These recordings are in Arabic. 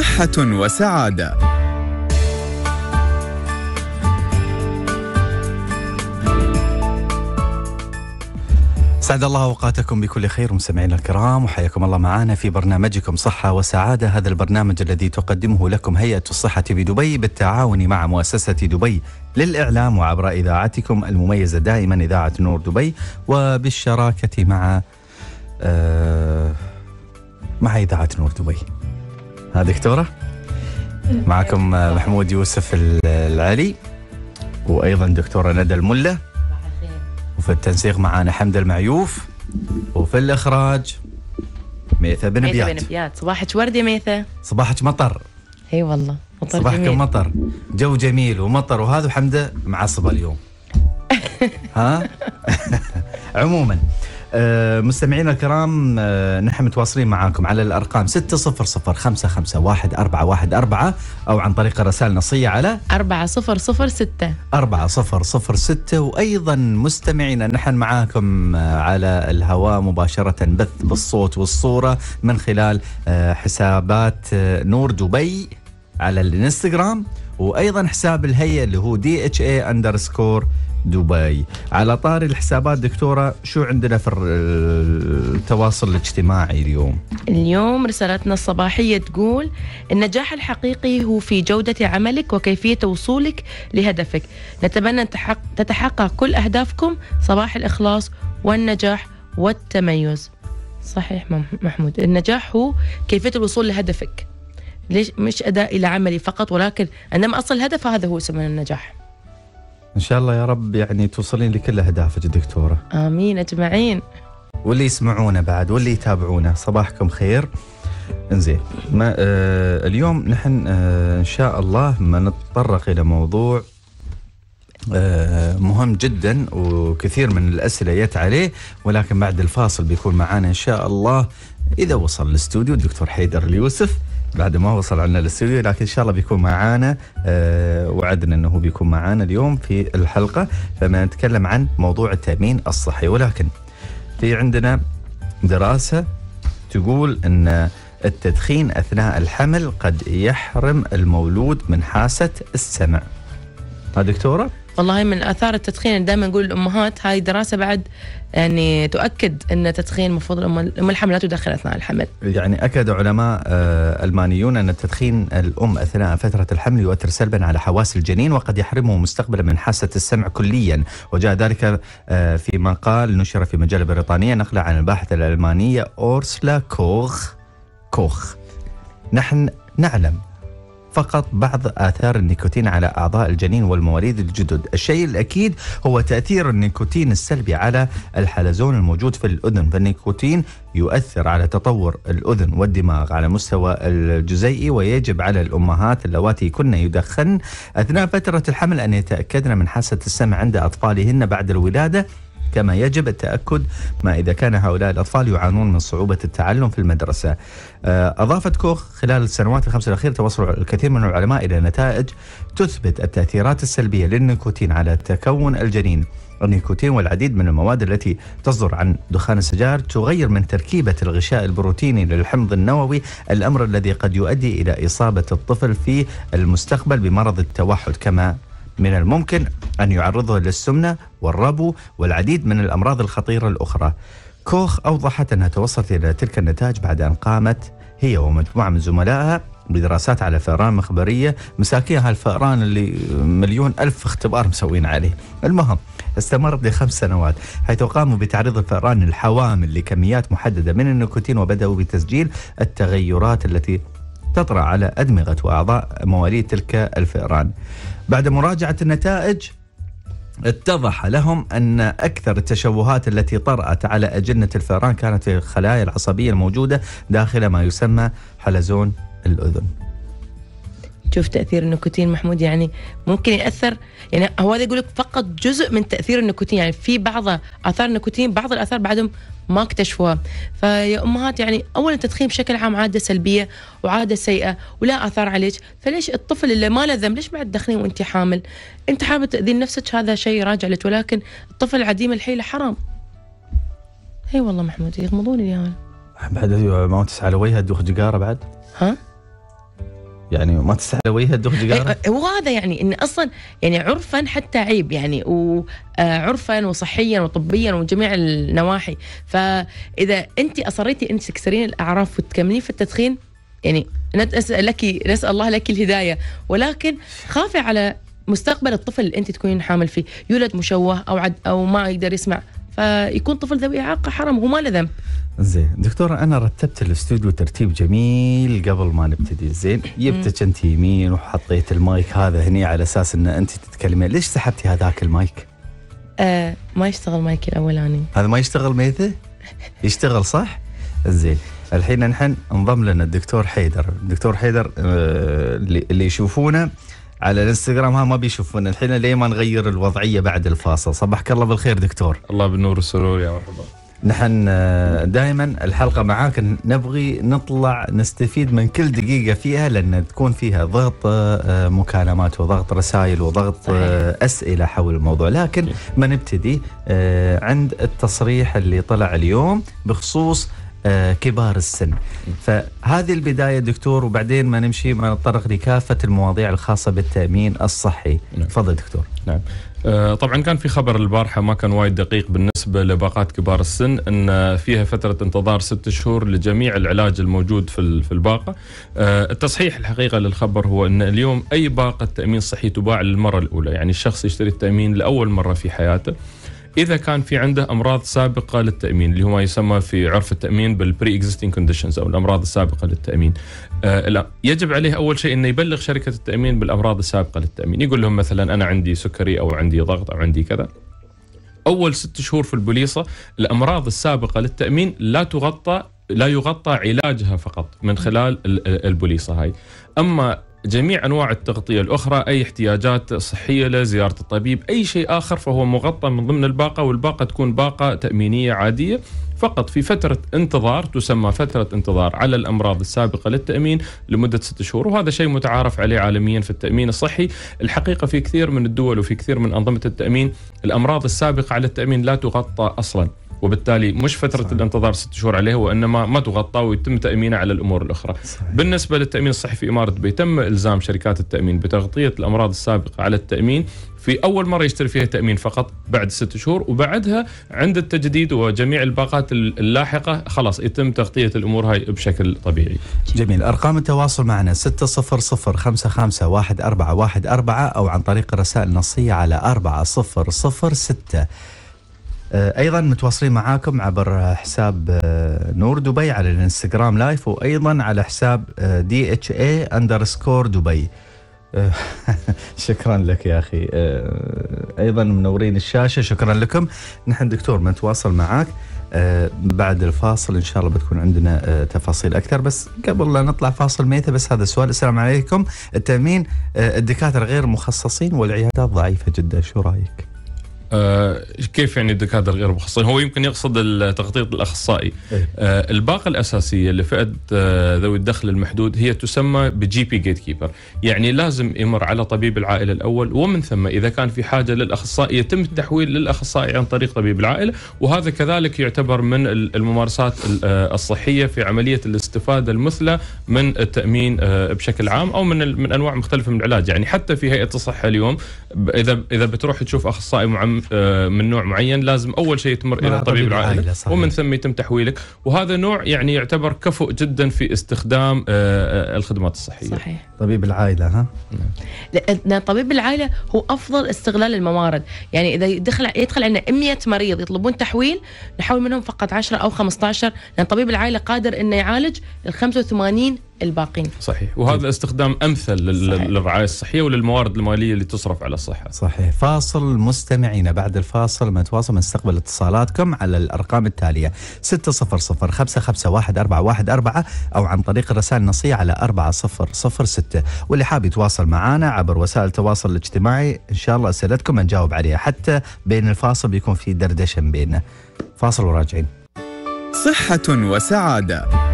صحة وسعادة. سعد الله اوقاتكم بكل خير مستمعينا الكرام وحياكم الله معنا في برنامجكم صحه وسعاده هذا البرنامج الذي تقدمه لكم هيئه الصحه بدبي بالتعاون مع مؤسسه دبي للاعلام وعبر اذاعتكم المميزه دائما اذاعه نور دبي وبالشراكه مع آه مع اذاعه نور دبي. ها دكتورة معكم محمود يوسف العلي وأيضا دكتورة ندى الملة وفي التنسيق معنا حمد المعيوف وفي الإخراج ميثة بن بيات ميثة بن ابيات صباحك وردة ميثة صباحك مطر اي والله مطر صباحكم مطر جو جميل ومطر وهذا وحمده معصبة اليوم ها عموما آه، مستمعينا الكرام آه، نحن متواصلين معاكم على الارقام 600551414 او عن طريق الرسائل النصيه على 4006 4006 وايضا مستمعينا نحن معاكم آه، على الهواء مباشره بث بالصوت والصوره من خلال حسابات نور دبي على الانستغرام وايضا حساب الهيئه اللي هو دي اتش اي اندرسكور دبي على طاري الحسابات دكتورة شو عندنا في التواصل الاجتماعي اليوم اليوم رسالتنا الصباحية تقول النجاح الحقيقي هو في جودة عملك وكيفية وصولك لهدفك نتمنى أن تتحقق كل أهدافكم صباح الإخلاص والنجاح والتميز صحيح محمود النجاح هو كيفية الوصول لهدفك ليش مش أداء إلى عملي فقط ولكن عندما أصل هدف هذا هو يسمى النجاح ان شاء الله يا رب يعني توصلين لكل اهدافك دكتوره امين اجمعين واللي يسمعونا بعد واللي يتابعونا صباحكم خير انزين ما آه اليوم نحن آه ان شاء الله ما نتطرق الى موضوع آه مهم جدا وكثير من الاسئله جت عليه ولكن بعد الفاصل بيكون معانا ان شاء الله اذا وصل الاستوديو الدكتور حيدر اليوسف بعد ما وصل عنا الاستوديو لكن ان شاء الله بيكون معانا آه، وعدنا انه بيكون معانا اليوم في الحلقه فما نتكلم عن موضوع التامين الصحي ولكن في عندنا دراسه تقول ان التدخين اثناء الحمل قد يحرم المولود من حاسه السمع. ها دكتوره؟ والله من اثار التدخين دائما نقول الامهات هاي دراسه بعد يعني تؤكد ان التدخين المفروض الام الحمل لا تدخن اثناء الحمل. يعني اكد علماء آه، المانيون ان تدخين الام اثناء فتره الحمل يؤثر سلبا على حواس الجنين وقد يحرمه مستقبلا من حاسه السمع كليا، وجاء ذلك آه، في مقال نشر في مجله بريطانيه نقل عن الباحثه الالمانيه اورسلا كوخ كوخ. نحن نعلم فقط بعض آثار النيكوتين على أعضاء الجنين والمواليد الجدد الشيء الأكيد هو تأثير النيكوتين السلبي على الحلزون الموجود في الأذن فالنيكوتين يؤثر على تطور الأذن والدماغ على مستوى الجزيئي ويجب على الأمهات اللواتي كن يدخن أثناء فترة الحمل أن يتأكدن من حاسة السمع عند أطفالهن بعد الولادة كما يجب التأكد ما إذا كان هؤلاء الأطفال يعانون من صعوبة التعلم في المدرسة آه، أضافت كوخ خلال السنوات الخمس الأخيرة توصل الكثير من العلماء إلى نتائج تثبت التأثيرات السلبية للنيكوتين على تكون الجنين النيكوتين والعديد من المواد التي تصدر عن دخان السجائر تغير من تركيبة الغشاء البروتيني للحمض النووي الأمر الذي قد يؤدي إلى إصابة الطفل في المستقبل بمرض التوحد كما من الممكن أن يعرضه للسمنة والربو والعديد من الأمراض الخطيرة الأخرى كوخ أوضحت أنها توصلت إلى تلك النتائج بعد أن قامت هي ومجموعة من زملائها بدراسات على فئران مخبرية مساكين هالفئران اللي مليون ألف اختبار مسوين عليه المهم استمرت لخمس سنوات حيث قاموا بتعريض الفئران الحوامل لكميات محددة من النيكوتين وبدأوا بتسجيل التغيرات التي تطرأ على أدمغة وأعضاء مواليد تلك الفئران بعد مراجعة النتائج اتضح لهم ان اكثر التشوهات التي طرات على اجنه الفئران كانت في الخلايا العصبيه الموجوده داخل ما يسمى حلزون الاذن. شوف تاثير النيكوتين محمود يعني ممكن ياثر يعني هو هذا يقول لك فقط جزء من تاثير النيكوتين يعني في بعض اثار النيكوتين بعض الاثار بعدهم ما اكتشفوها فيا امهات يعني اولا التدخين بشكل عام عاده سلبيه وعاده سيئه ولا اثار عليك فليش الطفل اللي ما له ذنب ليش بعد تدخنين وانت حامل انت حابه تاذين نفسك هذا شيء راجع لك ولكن الطفل عديم الحيله حرام اي والله محمود يغمضوني اليهال بعد ما تسعى على وجهها تدوخ جقاره بعد ها يعني ما تستحي تستحلويها تدوخ سيجاره؟ إيه، إيه، وهذا يعني ان اصلا يعني عرفا حتى عيب يعني وعرفا آه، وصحيا وطبيا وجميع النواحي فاذا انت اصريتي انك تكسرين الاعراف وتكملين في التدخين يعني نسال لك نسال الله لك الهدايه ولكن خافي على مستقبل الطفل اللي انت تكونين حامل فيه يولد مشوه او عد او ما يقدر يسمع فيكون طفل ذوي اعاقه حرام هو ما له ذنب زين دكتورة أنا رتبت الاستوديو ترتيب جميل قبل ما نبتدي زين جبتك أنت يمين وحطيت المايك هذا هني على أساس أن أنت تتكلمين ليش سحبتي هذاك المايك؟ آه ما يشتغل مايك الأولاني هذا ما يشتغل ميته؟ يشتغل صح؟ زين الحين نحن انضم لنا الدكتور حيدر الدكتور حيدر آه اللي يشوفونه على الانستغرام ها ما بيشوفونا الحين ليه ما نغير الوضعيه بعد الفاصل صباحك الله بالخير دكتور الله بالنور والسرور يا مرحبا نحن آه، دائما الحلقة معاك نبغي نطلع نستفيد من كل دقيقة فيها لأن تكون فيها ضغط آه، مكالمات وضغط رسائل وضغط آه، أسئلة حول الموضوع لكن ما نبتدي عند التصريح اللي طلع اليوم بخصوص آه، كبار السن فهذه البداية دكتور وبعدين ما نمشي ما نتطرق لكافة المواضيع الخاصة بالتأمين الصحي نعم. تفضل دكتور نعم آه، طبعا كان في خبر البارحة ما كان وايد دقيق بالنسبة لباقات كبار السن أن فيها فترة انتظار ست شهور لجميع العلاج الموجود في في الباقة آه، التصحيح الحقيقة للخبر هو أن اليوم أي باقة تأمين صحي تباع للمرة الأولى يعني الشخص يشتري التأمين لأول مرة في حياته اذا كان في عنده امراض سابقه للتامين اللي هو ما يسمى في عرف التامين بالبري اكزيستنج كونديشنز او الامراض السابقه للتامين آه لا يجب عليه اول شيء انه يبلغ شركه التامين بالامراض السابقه للتامين يقول لهم مثلا انا عندي سكري او عندي ضغط او عندي كذا اول ست شهور في البوليصه الامراض السابقه للتامين لا تغطى لا يغطى علاجها فقط من خلال البوليصه هاي اما جميع انواع التغطيه الاخرى اي احتياجات صحيه له زياره الطبيب اي شيء اخر فهو مغطى من ضمن الباقه والباقه تكون باقه تامينيه عاديه فقط في فترة انتظار تسمى فترة انتظار على الأمراض السابقة للتأمين لمدة ست شهور وهذا شيء متعارف عليه عالميا في التأمين الصحي الحقيقة في كثير من الدول وفي كثير من أنظمة التأمين الأمراض السابقة على التأمين لا تغطى أصلا وبالتالي مش فتره صحيح. الانتظار ست شهور عليه وانما ما تغطى ويتم تامينه على الامور الاخرى. صحيح. بالنسبه للتامين الصحي في اماره دبي تم الزام شركات التامين بتغطيه الامراض السابقه على التامين في اول مره يشتري فيها تامين فقط بعد ست شهور وبعدها عند التجديد وجميع الباقات اللاحقه خلاص يتم تغطيه الامور هاي بشكل طبيعي. جميل، ارقام التواصل معنا 600 او عن طريق رسائل نصيه على 4006 آه، ايضا متواصلين معاكم عبر حساب آه، نور دبي على الانستغرام لايف وايضا على حساب دي اتش اي اندرسكور دبي آه، شكرا لك يا اخي ايضا منورين الشاشه شكرا لكم نحن دكتور بنتواصل معاك بعد الفاصل ان شاء الله بتكون عندنا تفاصيل اكثر بس قبل لا نطلع فاصل ميته بس هذا السؤال السلام عليكم التامين الدكاتره غير مخصصين والعيادات ضعيفه جدا شو رايك؟ آه كيف يعني الدكاتره غير مخصصين؟ هو يمكن يقصد التخطيط الاخصائي. إيه. آه الباقه الاساسيه لفئه آه ذوي الدخل المحدود هي تسمى بجي بي جيت كيبر، يعني لازم يمر على طبيب العائله الاول ومن ثم اذا كان في حاجه للاخصائي يتم التحويل للاخصائي عن طريق طبيب العائله، وهذا كذلك يعتبر من الممارسات آه، الصحيه في عمليه الاستفاده المثلى من التامين آه، بشكل عام او من من انواع مختلفه من العلاج، يعني حتى في هيئه الصحه اليوم اذا اذا بتروح تشوف اخصائي معمم آه، من نوع معين لازم اول شيء تمر الى طبيب العائله صحيح. ومن ثم يتم تحويلك وهذا نوع يعني يعتبر كفؤ جدا في استخدام آه، آه، الخدمات الصحيه صحيح طبيب العائله ها لان طبيب العائله هو افضل استغلال الموارد يعني اذا يدخل يدخل عندنا 100 مريض يطلبون تحويل نحول منهم فقط 10 او 15 لان طبيب العائله قادر انه يعالج ال 85 الباقين صحيح وهذا إيه. استخدام امثل للرعايه الصحيه وللموارد الماليه اللي تصرف على الصحه صحيح فاصل مستمعينا بعد الفاصل ما تواصل نستقبل اتصالاتكم على الارقام التاليه 600551414 او عن طريق الرسائل النصيه على 4006 واللي حاب يتواصل معنا عبر وسائل التواصل الاجتماعي ان شاء الله اسئلتكم نجاوب عليها حتى بين الفاصل بيكون في دردشه بيننا فاصل وراجعين صحه وسعاده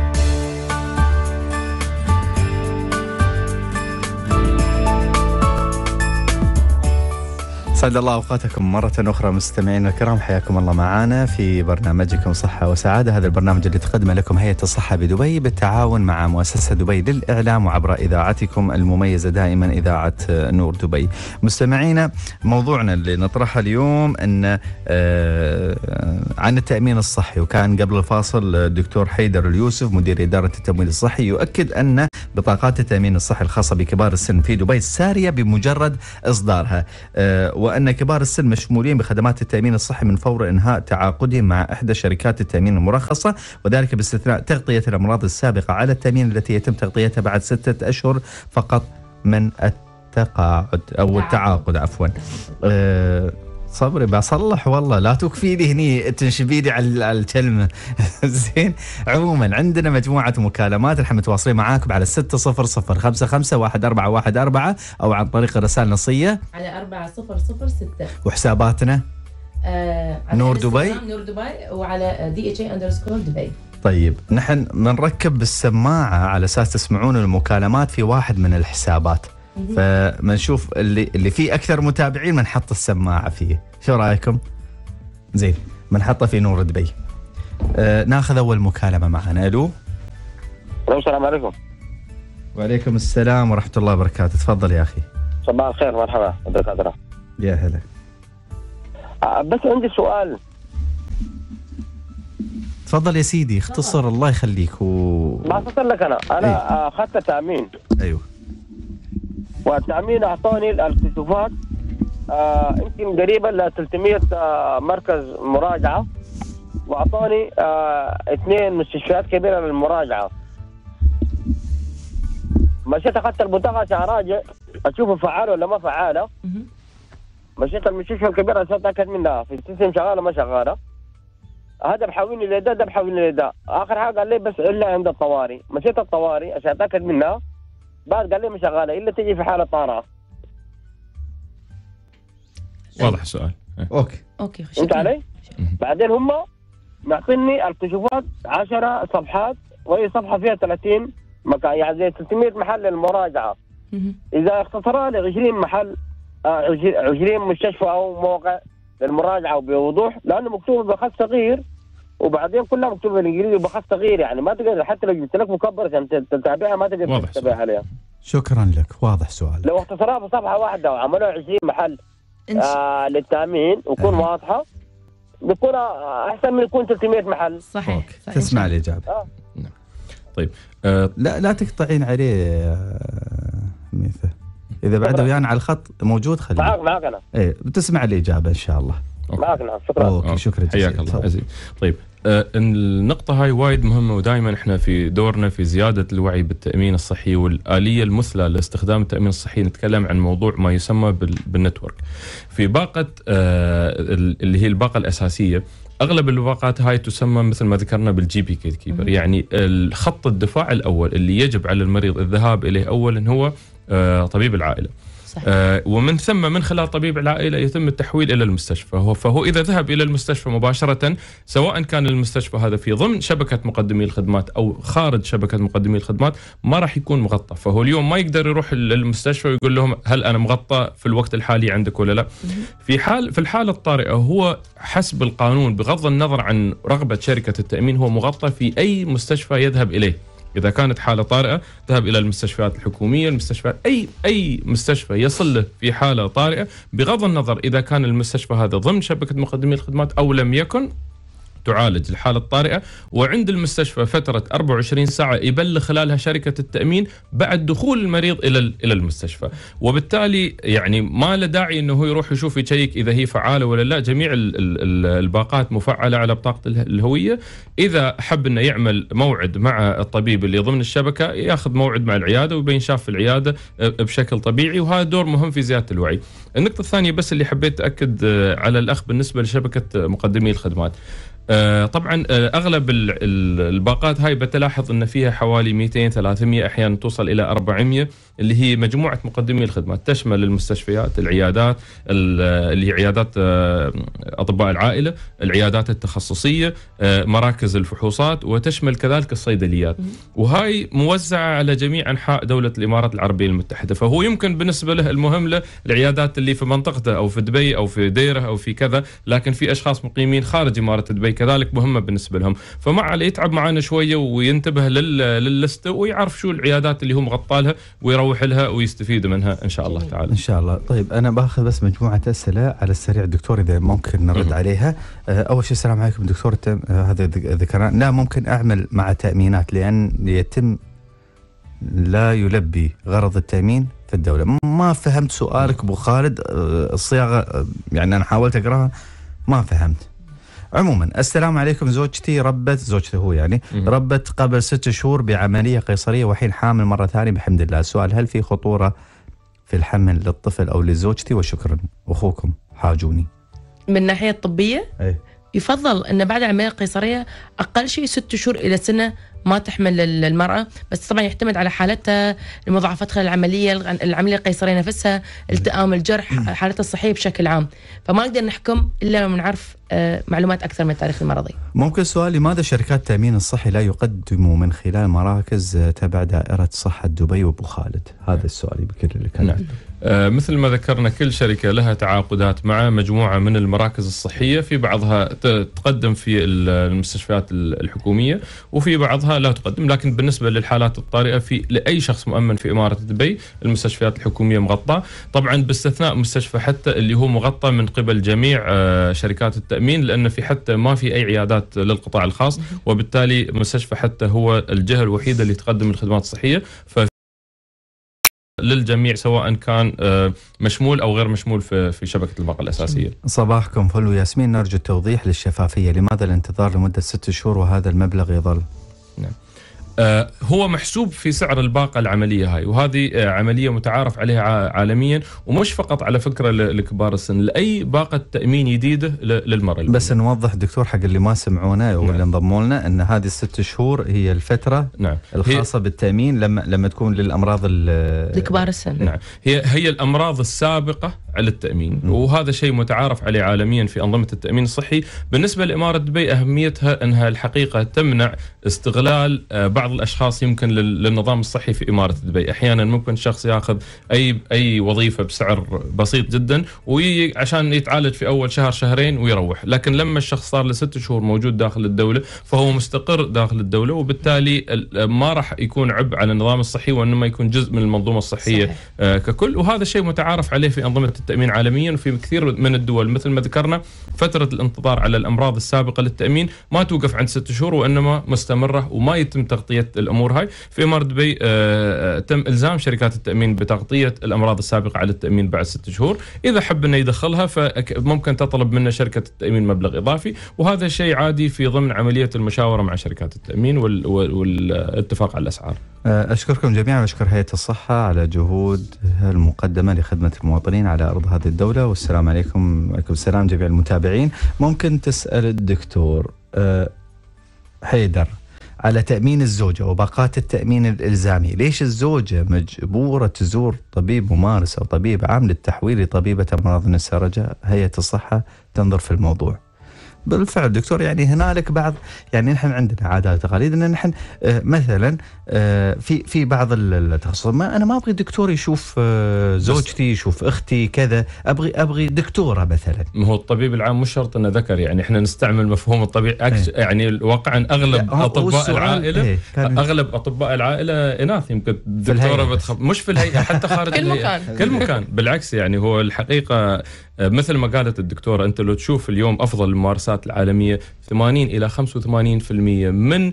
أسعد الله أوقاتكم مرة أخرى مستمعينا الكرام حياكم الله معنا في برنامجكم صحة وسعادة هذا البرنامج اللي تقدمه لكم هيئة الصحة بدبي بالتعاون مع مؤسسة دبي للإعلام وعبر إذاعتكم المميزة دائما إذاعة نور دبي مستمعينا موضوعنا اللي نطرحه اليوم أن آه، عن التأمين الصحي وكان قبل الفاصل الدكتور حيدر اليوسف مدير إدارة التمويل الصحي يؤكد أن بطاقات التأمين الصحي الخاصة بكبار السن في دبي سارية بمجرد إصدارها وأن آه، أن كبار السن مشمولين بخدمات التأمين الصحي من فور إنهاء تعاقدهم مع إحدى شركات التأمين المرخصة وذلك باستثناء تغطية الأمراض السابقة على التأمين التي يتم تغطيتها بعد ستة أشهر فقط من التقاعد أو التعاقد عفوا آه، صبري بصلح والله لا توقفيني هني تنشبيدي على الكلمه زين عموما عندنا مجموعه مكالمات احنا متواصلين معاكم على 1 4 او عن طريق الرسائل النصيه على 4006 وحساباتنا آه على نور دبي نور دبي وعلى دي اتش اي اندرسكور دبي طيب نحن بنركب السماعه على اساس تسمعون المكالمات في واحد من الحسابات فبنشوف اللي اللي فيه اكثر متابعين بنحط السماعه فيه شو رايكم زين بنحطه في نور دبي آه ناخذ اول مكالمه معنا الو السلام عليكم وعليكم السلام ورحمه الله وبركاته تفضل يا اخي صباح الخير مرحبا دكاتره يا هلا آه، بس عندي سؤال تفضل يا سيدي اختصر الله يخليك و... ما اختصر لك انا انا إيه. آه، اخذت ايه؟ تامين ايوه والتامين اعطاني الكشوفات آه يمكن قريبا ل 300 آه مركز مراجعه واعطاني آه اثنين مستشفيات كبيره للمراجعه مشيت اخذت البطاقه عشان اراجع اشوفه فعاله ولا ما فعاله مشيت المستشفى الكبيره عشان اتاكد منها في السيستم شغاله ما شغاله هذا بحاولني لده ده بحاولني لده اخر حاجه قال لي بس الا عند الطوارئ مشيت الطوارئ عشان اتاكد منها بعد قال لي مش شغاله الا تجي في حاله طارئه واضح السؤال اوكي اوكي فهمت علي؟ بعدين هم معطيني الكشوفات 10 صفحات وهي صفحه فيها 30 مكان يعني زي 300 محل للمراجعه اذا اختصرها ل 20 محل 20 آه، مستشفى او موقع للمراجعه وبوضوح لانه مكتوب بخط صغير وبعدين كلها مكتوبه بالانجليزي وبخاص صغير يعني ما تقدر حتى لو جبت لك مكبر عشان تتابعها ما تقدر تتابعها عليها شكرا لك واضح سؤال لو اختصرها في صفحه واحده وعملوا 20 محل آه للتامين وتكون آه. واضحه بيكون آه، احسن من يكون 300 محل صحيح, أوكي. صحيح. تسمع الاجابه آه. نعم. طيب آه لا لا تقطعين عليه آه اذا بعده ويانا على الخط موجود خليه معك معك انا ايه بتسمع الاجابه ان شاء الله معك نعم شكرا اوكي شكرا جزيلا حياك الله عزيز طيب آه النقطة هاي وايد مهمة ودائما احنا في دورنا في زيادة الوعي بالتأمين الصحي والآلية المثلى لاستخدام التأمين الصحي نتكلم عن موضوع ما يسمى بالنتورك. في باقة آه اللي هي الباقة الأساسية اغلب الباقات هاي تسمى مثل ما ذكرنا بالجي بي كيت كيبر يعني الخط الدفاع الاول اللي يجب على المريض الذهاب اليه اولا هو آه، طبيب العائله صحيح. آه ومن ثم من خلال طبيب العائله يتم التحويل الى المستشفى فهو اذا ذهب الى المستشفى مباشره سواء كان المستشفى هذا في ضمن شبكه مقدمي الخدمات او خارج شبكه مقدمي الخدمات ما راح يكون مغطى فهو اليوم ما يقدر يروح للمستشفى ويقول لهم هل انا مغطى في الوقت الحالي عندك ولا لا في حال في الحاله الطارئه هو حسب القانون بغض النظر عن رغبه شركه التامين هو مغطى في اي مستشفى يذهب اليه إذا كانت حالة طارئة ذهب إلى المستشفيات الحكومية المستشفيات أي أي مستشفى يصل له في حالة طارئة بغض النظر إذا كان المستشفى هذا ضمن شبكة مقدمي الخدمات أو لم يكن تعالج الحالة الطارئة وعند المستشفى فترة 24 ساعة يبلغ خلالها شركة التأمين بعد دخول المريض إلى إلى المستشفى وبالتالي يعني ما له داعي أنه هو يروح يشوف يشيك إذا هي فعالة ولا لا جميع الباقات مفعلة على بطاقة الهوية إذا حب أنه يعمل موعد مع الطبيب اللي ضمن الشبكة ياخذ موعد مع العيادة وبين شاف في العيادة بشكل طبيعي وهذا دور مهم في زيادة الوعي النقطة الثانية بس اللي حبيت أكد آه، على الأخ بالنسبة لشبكة مقدمي الخدمات آه طبعا آه اغلب الباقات هاي بتلاحظ ان فيها حوالي 200 300 احيانا توصل الى 400 اللي هي مجموعه مقدمي الخدمات تشمل المستشفيات العيادات اللي هي عيادات آه، اطباء العائله العيادات التخصصيه آه، مراكز الفحوصات وتشمل كذلك الصيدليات وهاي موزعه على جميع انحاء دوله الامارات العربيه المتحده فهو يمكن بالنسبه له المهم له العيادات اللي في منطقته او في دبي او في ديره او في كذا لكن في اشخاص مقيمين خارج اماره دبي كذلك مهمه بالنسبه لهم فمع عليه يتعب معانا شويه وينتبه للسته ويعرف شو العيادات اللي هو مغطى لها ويروح يروح لها ويستفيد منها ان شاء الله تعالى ان شاء الله طيب انا باخذ بس مجموعه اسئله على السريع دكتور اذا ممكن نرد عليها آه، اول شيء السلام عليكم دكتور آه، هذا ذكرنا لا ممكن اعمل مع تامينات لان يتم لا يلبي غرض التامين في الدوله ما فهمت سؤالك ابو خالد آه، الصياغه يعني انا حاولت اقراها ما فهمت عموما السلام عليكم زوجتي ربت زوجته هو يعني ربت قبل ست شهور بعمليه قيصريه وحين حامل مره ثانيه بحمد الله السؤال هل في خطوره في الحمل للطفل او لزوجتي وشكرا اخوكم حاجوني من ناحيه طبيه؟ ايه يفضل أن بعد العملية القيصرية أقل شيء ست شهور إلى سنة ما تحمل المرأة بس طبعا يعتمد على حالتها المضاعفات خلال العملية العملية القيصرية نفسها التئام الجرح حالتها الصحية بشكل عام فما نقدر نحكم إلا لما نعرف آه، معلومات أكثر من التاريخ المرضي ممكن سؤال لماذا شركات التأمين الصحي لا يقدموا من خلال مراكز تبع دائرة صحة دبي وأبو خالد هذا نعم. السؤال يمكن لك نعم. آه، مثل ما ذكرنا كل شركة لها تعاقدات مع مجموعة من المراكز الصحية في بعضها تقدم في المستشفيات الحكومية وفي بعضها لا تقدم لكن بالنسبة للحالات الطارئة في لأي شخص مؤمن في إمارة دبي المستشفيات الحكومية مغطاة طبعا باستثناء مستشفى حتى اللي هو مغطى من قبل جميع آه، شركات التأمين لأن في حتى ما في أي عيادات للقطاع الخاص وبالتالي مستشفى حتى هو الجهة الوحيدة اللي تقدم الخدمات الصحية للجميع سواء كان آه، مشمول او غير مشمول في شبكه الباقه الاساسيه. صباحكم فل وياسمين نرجو التوضيح للشفافيه، لماذا الانتظار لمده ست شهور وهذا المبلغ يظل؟ نعم. آه، هو محسوب في سعر الباقه العمليه هاي وهذه آه، عمليه متعارف عليها عالميا ومش فقط على فكره لكبار السن لاي باقه تامين جديده للمراه بس نوضح دكتور حق اللي ما سمعونا واللي نعم. انضموا لنا ان هذه الست شهور هي الفتره نعم. الخاصه هي بالتامين لما لما تكون للامراض لكبار السن نعم هي هي الامراض السابقه على التامين م. وهذا شيء متعارف عليه عالميا في انظمه التامين الصحي بالنسبه لاماره دبي اهميتها انها الحقيقه تمنع استغلال آه، بعض بعض الاشخاص يمكن للنظام الصحي في اماره دبي، احيانا ممكن شخص ياخذ اي اي وظيفه بسعر بسيط جدا وعشان عشان يتعالج في اول شهر شهرين ويروح، لكن لما الشخص صار له ست شهور موجود داخل الدوله فهو مستقر داخل الدوله وبالتالي ما راح يكون عبء على النظام الصحي وانما يكون جزء من المنظومه الصحيه صحيح. آه، ككل وهذا شيء متعارف عليه في انظمه التامين عالميا وفي كثير من الدول مثل ما ذكرنا فتره الانتظار على الامراض السابقه للتامين ما توقف عند ست شهور وانما مستمره وما يتم تغطيه لتغطيه الامور هاي في امر دبي آه، آه، تم الزام شركات التامين بتغطيه الامراض السابقه على التامين بعد ست شهور اذا حب انه يدخلها فممكن تطلب منه شركه التامين مبلغ اضافي وهذا شيء عادي في ضمن عمليه المشاوره مع شركات التامين والاتفاق على الاسعار آه، اشكركم جميعا واشكر هيئه الصحه على جهودها المقدمه لخدمه المواطنين على ارض هذه الدوله والسلام عليكم وعليكم السلام جميع المتابعين ممكن تسال الدكتور حيدر على تأمين الزوجة وباقات التأمين الإلزامي ليش الزوجة مجبورة تزور طبيب ممارس أو طبيب عام للتحويل لطبيبة أمراض النساء رجاء هيئة الصحة تنظر في الموضوع بالفعل دكتور يعني هنالك بعض يعني نحن عندنا عادات وتقاليد ان نحن آه، مثلا آه، في في بعض التخصصات ما انا ما ابغي دكتور يشوف آه، زوجتي يشوف اختي كذا ابغي ابغي دكتوره مثلا ما هو الطبيب العام مش شرط انه ذكر يعني احنا نستعمل مفهوم الطبيب إيه. يعني واقعا اغلب اطباء العائله ايه اغلب اطباء العائله اناث يمكن دكتوره بتخ... مش في الهيئه حتى خارج كل مكان كل مكان بالعكس يعني هو الحقيقه آه، مثل ما قالت الدكتورة أنت لو تشوف اليوم أفضل الممارسات العالمية 80 إلى 85% من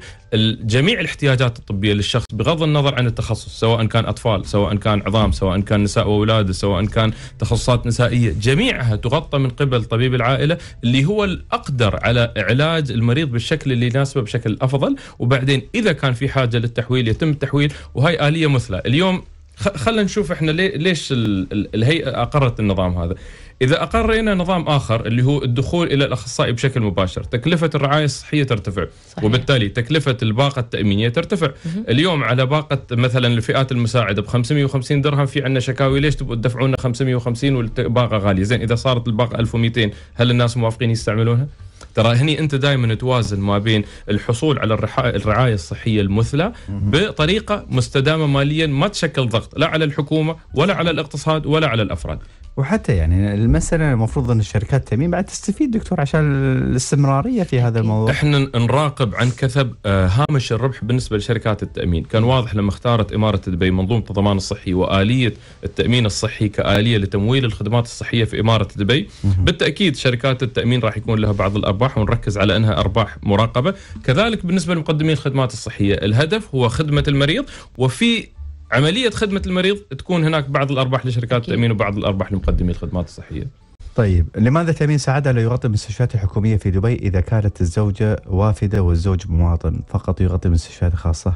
جميع الاحتياجات الطبية للشخص بغض النظر عن التخصص سواء كان أطفال سواء كان عظام سواء كان نساء وولادة سواء كان تخصصات نسائية جميعها تغطى من قبل طبيب العائلة اللي هو الأقدر على علاج المريض بالشكل اللي يناسبه بشكل أفضل وبعدين إذا كان في حاجة للتحويل يتم التحويل وهي آلية مثلى اليوم خلينا نشوف احنا ليش الهيئه اقرت النظام هذا إذا أقرينا نظام آخر اللي هو الدخول إلى الأخصائي بشكل مباشر تكلفة الرعاية الصحية ترتفع صحيح. وبالتالي تكلفة الباقة التأمينية ترتفع مه. اليوم على باقة مثلا الفئات المساعدة ب 550 درهم في عندنا شكاوي ليش تبقوا تدفعونا 550 والباقة غالية زين إذا صارت الباقة 1200 هل الناس موافقين يستعملونها؟ ترى هني انت دائما توازن ما بين الحصول على الرعايه الصحيه المثلى بطريقه مستدامه ماليا ما تشكل ضغط لا على الحكومه ولا على الاقتصاد ولا على الافراد. وحتى يعني المسألة المفروض أن الشركات التامين بعد تستفيد دكتور عشان الاستمرارية في هذا الموضوع احنا نراقب عن كثب آه، هامش الربح بالنسبة لشركات التأمين كان واضح لما اختارت إمارة دبي منظومة الضمان الصحي وآلية التأمين الصحي كآلية لتمويل الخدمات الصحية في إمارة دبي بالتأكيد شركات التأمين راح يكون لها بعض الأرباح ونركز على أنها أرباح مراقبة كذلك بالنسبة لمقدمي الخدمات الصحية الهدف هو خدمة المريض وفي عمليه خدمه المريض تكون هناك بعض الارباح لشركات التامين وبعض الارباح لمقدمي الخدمات الصحيه. طيب لماذا تامين سعاده لا يغطي المستشفيات الحكوميه في دبي اذا كانت الزوجه وافده والزوج مواطن فقط يغطي المستشفيات الخاصه؟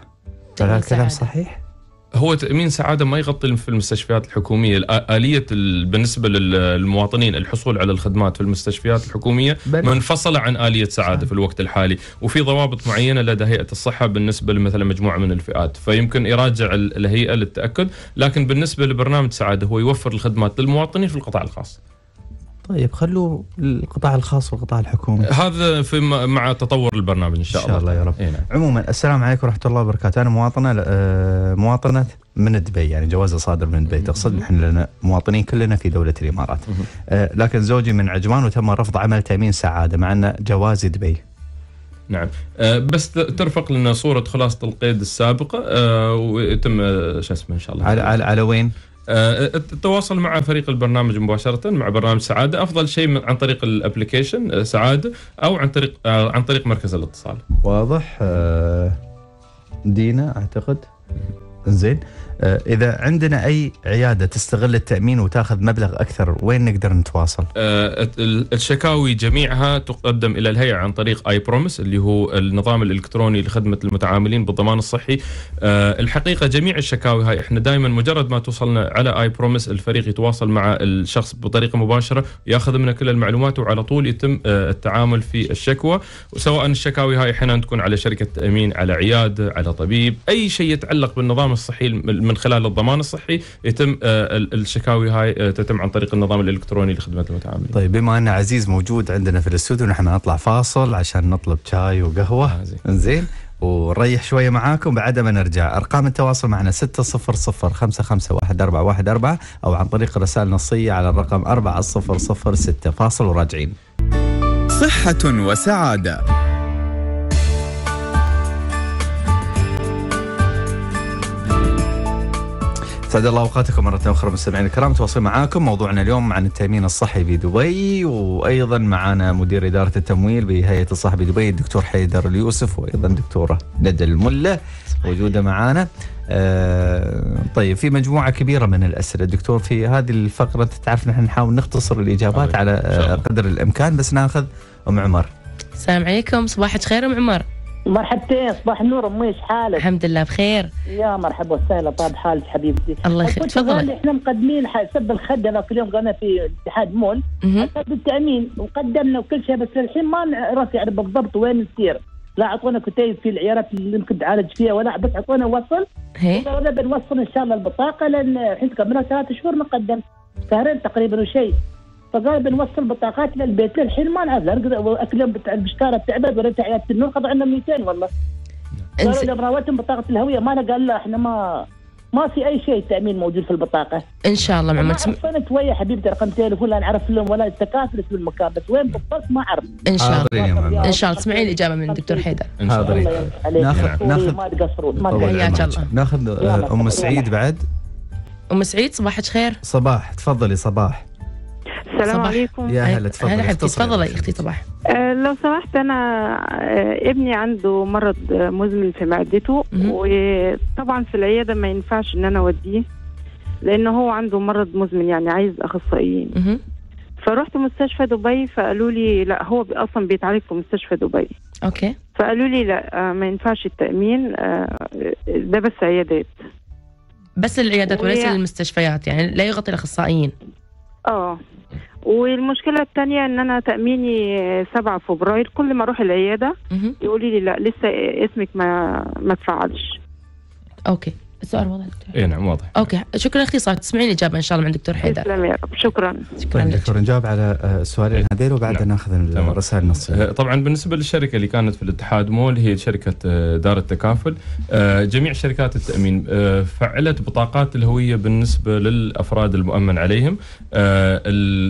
هل الكلام يعني صحيح؟ هو تامين سعاده ما يغطي في المستشفيات الحكوميه اليه بالنسبه للمواطنين الحصول على الخدمات في المستشفيات الحكوميه منفصله عن اليه سعاده في الوقت الحالي وفي ضوابط معينه لدى هيئه الصحه بالنسبه لمثلا مجموعه من الفئات فيمكن يراجع الهيئه للتاكد لكن بالنسبه لبرنامج سعاده هو يوفر الخدمات للمواطنين في القطاع الخاص طيب خلوا القطاع الخاص والقطاع الحكومي هذا في مع تطور البرنامج ان شاء, إن شاء الله, الله يا رب إينا. نعم. عموما السلام عليكم ورحمه الله وبركاته انا مواطنه آه، مواطنه من دبي يعني جوازه صادر من دبي تقصد نحن لنا مواطنين كلنا في دوله الامارات آه، لكن زوجي من عجمان وتم رفض عمل تامين سعاده مع ان جوازي دبي نعم آه، بس ترفق لنا صوره خلاصه القيد السابقه ويتم شو اسمه ان شاء الله على على, على وين؟ آه، التواصل مع فريق البرنامج مباشره مع برنامج سعاده افضل شيء عن طريق الأبليكيشن آه، سعاده او عن طريق آه، عن طريق مركز الاتصال واضح دينا اعتقد زين آه، اذا عندنا اي عياده تستغل التامين وتاخذ مبلغ اكثر وين نقدر نتواصل؟ أه الشكاوي جميعها تقدم الى الهيئه عن طريق اي بروميس اللي هو النظام الالكتروني لخدمه المتعاملين بالضمان الصحي أه الحقيقه جميع الشكاوي هاي احنا دائما مجرد ما توصلنا على اي بروميس الفريق يتواصل مع الشخص بطريقه مباشره ياخذ منه كل المعلومات وعلى طول يتم آه، التعامل في الشكوى وسواء الشكاوي هاي احيانا تكون على شركه تامين على عياده على طبيب اي شيء يتعلق بالنظام الصحي من خلال الضمان الصحي يتم آه، الشكاوي هاي آه، تتم عن طريق النظام الالكتروني لخدمه المتعاملين. طيب بما ان عزيز موجود عندنا في الاستوديو نحن نطلع فاصل عشان نطلب شاي وقهوه آه، زين ونريح شويه معاكم بعدها بنرجع ارقام التواصل معنا 600551414 او عن طريق رسائل نصيه على الرقم 4006 فاصل وراجعين صحه وسعاده سعد الله اوقاتكم مرة اخرى مستمعينا الكرام تواصل معاكم موضوعنا اليوم عن التامين الصحي بدبي وايضا معنا مدير اداره التمويل بهيئه الصحه بدبي الدكتور حيدر اليوسف وايضا دكتوره ندى المله موجوده معنا آه طيب في مجموعه كبيره من الاسئله دكتور في هذه الفقره انت تعرف نحن نحاول نختصر الاجابات طيب، على آه، قدر الامكان بس ناخذ ام عمر السلام عليكم صباح الخير ام عمر مرحبتين صباح النور امي ايش حالك؟ الحمد لله بخير يا مرحبا وسهلا طاب حالك حبيبتي الله يخليك تفضل احنا مقدمين حسب الخد انا كل يوم قلنا في اتحاد مول حسب التامين وقدمنا وكل شيء بس الحين ما نعرف يعني بالضبط وين نسير لا اعطونا كتيب في العيارات اللي ممكن تعالج فيها ولا بس اعطونا وصل ولا بنوصل ان شاء الله البطاقه لان الحين كملنا ثلاث شهور ما قدمت شهرين تقريبا وشيء القضايا بنوصل بطاقات للبيت للحين ما نعرف لا نقدر اكلهم بتاع البشكاره تعبت ولا بتاع عياده النور قضى عندنا 200 والله قالوا لنا براوتهم بطاقه الهويه ما قال لا احنا ما ما في اي شيء تامين موجود في البطاقه ان شاء الله محمد سم... انت ويا حبيبتي رقم تليفون لا نعرف لهم ولا التكاسل في المكان بس وين بالضبط ما اعرف ان شاء الله ان شاء الله تسمعين الاجابه من الدكتور حيدر حاضرين ناخذ ناخذ ما تقصرون ما تقصرون ناخذ آه، ام سعيد بعد ام سعيد صباحك خير صباح تفضلي صباح السلام صباح. عليكم يا هلا تفضلي هلا تفضلي اختي صباح آه، لو سمحت انا آه، ابني عنده مرض مزمن في معدته وطبعا في العياده ما ينفعش ان انا اوديه لان هو عنده مرض مزمن يعني عايز اخصاييين فروحت فرحت مستشفى دبي فقالوا لي لا هو اصلا بيتعالج في مستشفى دبي اوكي فقالوا لي لا آه، ما ينفعش التامين ده بس عيادات بس العيادات وليس المستشفيات يعني لا يغطي الاخصائيين اه والمشكله الثانيه ان انا تاميني 7 آه، فبراير كل ما اروح العياده يقولي لي لا لسه آه، اسمك ما ما تفعلش اوكي السؤال واضح دكتور اي نعم واضح اوكي شكرا اختصار تسمعين الاجابه ان شاء الله من دكتور حيدر تسلم يا رب شكرا شكرا طيب دكتور نجاوب على آه، السؤالين إيه. هذيل وبعدها نعم. ناخذ الرسائل النصيه آه، طبعا بالنسبه للشركه اللي كانت في الاتحاد مول هي شركه آه، دار التكافل جميع شركات التامين فعلت بطاقات الهويه بالنسبه للافراد المؤمن عليهم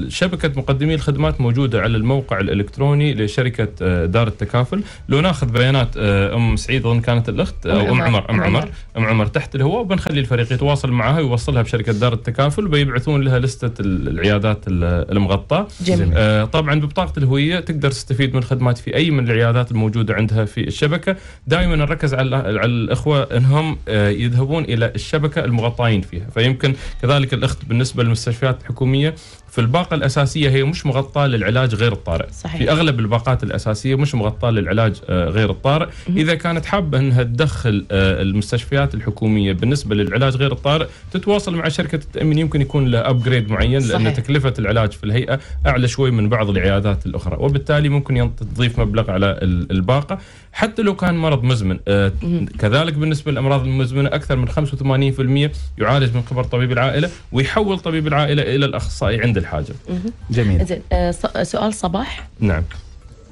شبكه مقدمي الخدمات موجوده على الموقع الالكتروني لشركه دار التكافل لو ناخذ بيانات ام سعيد اظن كانت الاخت او ام عمر ام عمر ام عمر تحت الهواء وبنخلي الفريق يتواصل معها ويوصلها بشركه دار التكافل وبيبعثون لها لسته العيادات المغطاه جميل. آه، طبعا ببطاقه الهويه تقدر تستفيد من خدمات في اي من العيادات الموجوده عندها في الشبكه دائما نركز على على الاخوه انهم آه، يذهبون الى الشبكه المغطاين فيها فيمكن كذلك الاخت بالنسبه للمستشفيات الحكوميه فالباقه الاساسيه هي مش مغطاه للعلاج غير الطارئ صحيح. في اغلب الباقات الاساسيه مش مغطاه للعلاج آه، غير الطارئ اذا كانت حابه انها تدخل آه، المستشفيات الحكوميه بالنسبه للعلاج غير الطارئ تتواصل مع شركه التامين يمكن يكون لها ابجريد معين صحيح. لان تكلفه العلاج في الهيئه اعلى شوي من بعض العيادات الاخرى وبالتالي ممكن تضيف مبلغ على الباقه حتى لو كان مرض مزمن آه، كذلك بالنسبه للامراض المزمنه اكثر من 85% يعالج من قبل طبيب العائله ويحول طبيب العائله الى الاخصائي عند الحاجه. جميل. زين آه، سؤال صباح؟ نعم.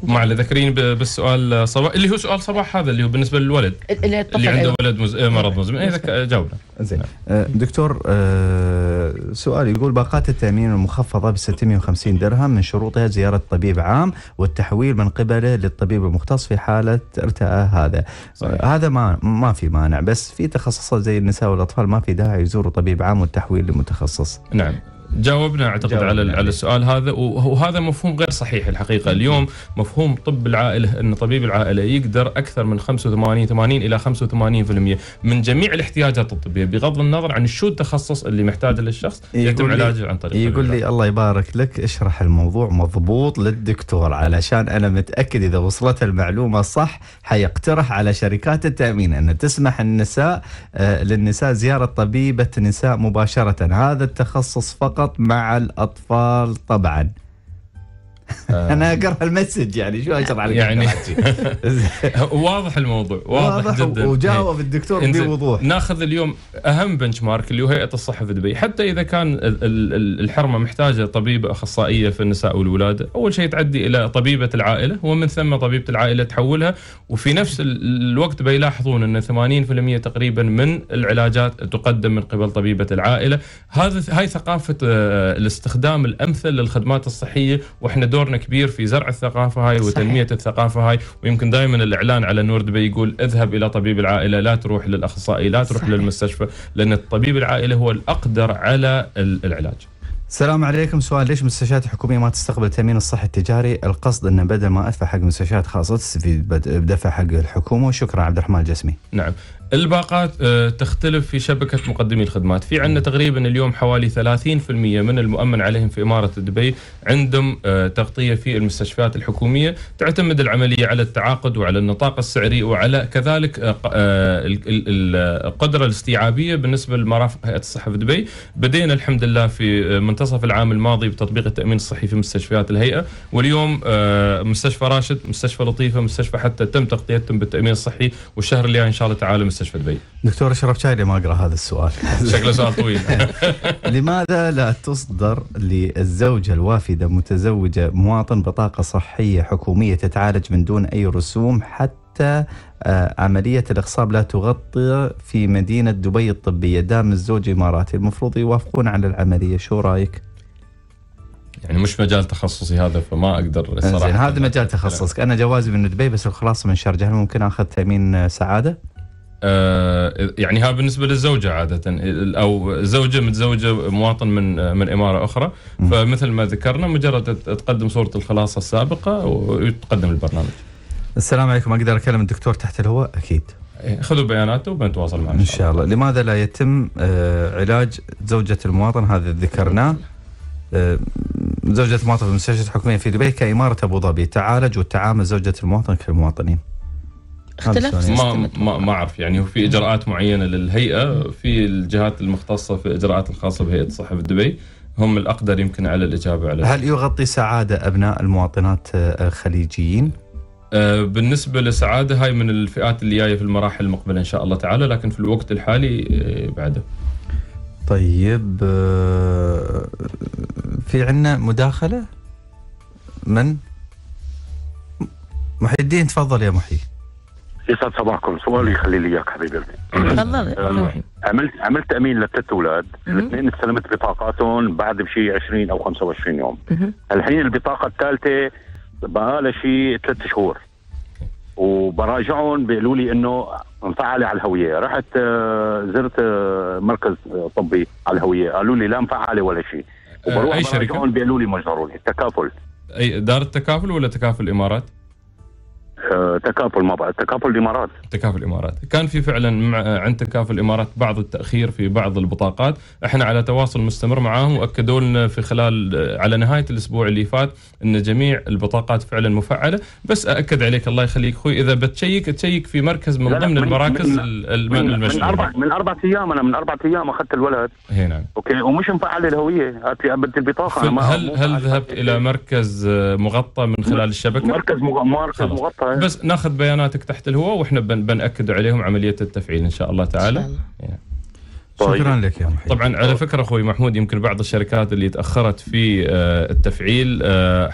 ما عليه ذكرين بالسؤال صباح اللي هو سؤال صباح هذا اللي هو بالنسبه للولد اللي, اللي عنده أيوة. ولد مز... إيه، مرض أيوة. مزمن اي جاوبنا زين أه، دكتور أه، سؤال يقول باقات التامين المخفضه ب 650 درهم من شروطها زياره طبيب عام والتحويل من قبله للطبيب المختص في حاله ارتأى هذا صحيح. أه، هذا ما ما في مانع بس في تخصصات زي النساء والاطفال ما في داعي يزوروا طبيب عام والتحويل لمتخصص نعم جاوبنا اعتقد جاوبنا على على السؤال هذا وهذا مفهوم غير صحيح الحقيقه اليوم مفهوم طب العائله ان طبيب العائله يقدر اكثر من 85 80 الى 85% من جميع الاحتياجات الطبيه بغض النظر عن شو التخصص اللي محتاجه للشخص يتم علاجه عن طريق يقول لي الله يبارك لك اشرح الموضوع مضبوط للدكتور علشان انا متاكد اذا وصلت المعلومه صح حيقترح على شركات التامين ان تسمح النساء آه، للنساء زياره طبيبه نساء مباشره هذا التخصص فقط فقط مع الأطفال طبعا آه. انا اقرا المسج يعني شو اشرح عليك يعني واضح الموضوع واضح, واضح جدا وجاوب الدكتور إيه. بوضوح ناخذ اليوم اهم بنش مارك اللي هو هيئه الصحه في دبي حتى اذا كان الحرمه محتاجه طبيبه اخصائيه في النساء والولاده اول شيء تعدي الى طبيبه العائله ومن ثم طبيبه العائله تحولها وفي نفس الوقت بيلاحظون ان 80% تقريبا من العلاجات تقدم من قبل طبيبه العائله هذا هاي ثقافه آه، الاستخدام الامثل للخدمات الصحيه واحنا دورنا كبير في زرع الثقافه هاي وتنميه صحيح. الثقافه هاي ويمكن دائما الاعلان على نور دبي يقول اذهب الى طبيب العائله لا تروح للاخصائي لا تروح صحيح. للمستشفى لان الطبيب العائله هو الاقدر على العلاج السلام عليكم سؤال ليش المستشفيات الحكوميه ما تستقبل التامين الصحي التجاري؟ القصد انه بدل ما ادفع حق مستشفيات خاصه تستفيد بدفع حق الحكومه وشكرا عبد الرحمن الجسمي. نعم، الباقات آه، تختلف في شبكة مقدمي الخدمات في عندنا تقريبا اليوم حوالي 30% من المؤمن عليهم في إمارة دبي عندهم آه، تغطية في المستشفيات الحكومية تعتمد العملية على التعاقد وعلى النطاق السعري وعلى كذلك آه، القدرة الاستيعابية بالنسبة لمرافق هيئة الصحة في دبي بدينا الحمد لله في منتصف العام الماضي بتطبيق التأمين الصحي في مستشفيات الهيئة واليوم مستشفى راشد مستشفى لطيفة مستشفى حتى تم تغطيتهم بالتأمين الصحي والشهر اللي إن شاء الله تعالى مستشفى دبي؟ دكتور اشرب شاي ما اقرا هذا السؤال شكله سؤال طويل لماذا لا تصدر للزوجه الوافده متزوجه مواطن بطاقه صحيه حكوميه تتعالج من دون اي رسوم حتى آه، عملية الإخصاب لا تغطي في مدينة دبي الطبية دام الزوج إماراتي المفروض يوافقون على العملية شو رأيك؟ يعني مش مجال تخصصي هذا فما اقدر صراحه هذا مجال تخصصك انا جوازي من دبي بس الخلاصه من شرجه هل ممكن اخذ تامين آه، سعاده؟ آه، يعني ها بالنسبه للزوجه عاده او زوجه متزوجه مواطن من من اماره اخرى فمثل ما ذكرنا مجرد تقدم صوره الخلاصه السابقه ويتقدم البرنامج. السلام عليكم اقدر اكلم الدكتور تحت الهواء اكيد. إيه، خذوا بياناته وبنتواصل معه ان شاء الله. لماذا لا يتم آه، علاج زوجه المواطن هذا ذكرناه آه، زوجة المواطن في المستشفى الحكومية في دبي كإمارة أبو ظبي تعالج وتعامل زوجة المواطن كالمواطنين اختلاف ما ما, ما اعرف يعني هو في اجراءات معينه للهيئه في الجهات المختصه في الاجراءات الخاصه بهيئه الصحه في دبي هم الاقدر يمكن على الاجابه على هل يغطي سعاده ابناء المواطنات آه، الخليجيين؟ آه، بالنسبه لسعاده هاي من الفئات اللي جايه في المراحل المقبله ان شاء الله تعالى لكن في الوقت الحالي آه، بعده طيب في عندنا مداخله من محي الدين تفضل يا محي يسعد صباحكم سؤال يخلي لي اياك حبيبي تفضل عملت عملت تامين لثلاث اولاد الاثنين استلمت بطاقاتهم بعد بشي 20 او 25 يوم الحين البطاقه الثالثه بقى لها شيء ثلاث شهور وبراجعهم بيقولوا لي انه مفعله على الهويه، رحت آه، زرت آه، مركز آه، طبي على الهويه، قالوا لي لا مفعله ولا شيء. وبروح اي شركه؟ بيقولوا لي ضروري التكافل. اي دار التكافل ولا تكافل الامارات؟ آه، تكافل ما بعد تكافل الامارات تكافل الامارات كان في فعلا مع عند تكافل الامارات بعض التاخير في بعض البطاقات احنا على تواصل مستمر معاهم واكدوا لنا في خلال آه، على نهايه الاسبوع اللي فات ان جميع البطاقات فعلا مفعله بس ااكد عليك الله يخليك اخوي اذا بتشيك تشيك في مركز من ضمن المراكز المشهوره من اربع من اربع ايام انا من اربع ايام اخذت الولد هي نعم اوكي ومش مفعل الهويه بدي البطاقه هل هل ذهبت الى مركز آه، مغطى من خلال الشبكه؟ مركز مغطى مركز مغطى طبعا بس ناخذ بياناتك تحت الهواء واحنا بن بناكد عليهم عمليه التفعيل ان شاء الله تعالى إن شاء الله. شكرا طيب. لك يا محمد طبعا على فكره اخوي محمود يمكن بعض الشركات اللي تاخرت في آه، التفعيل آه،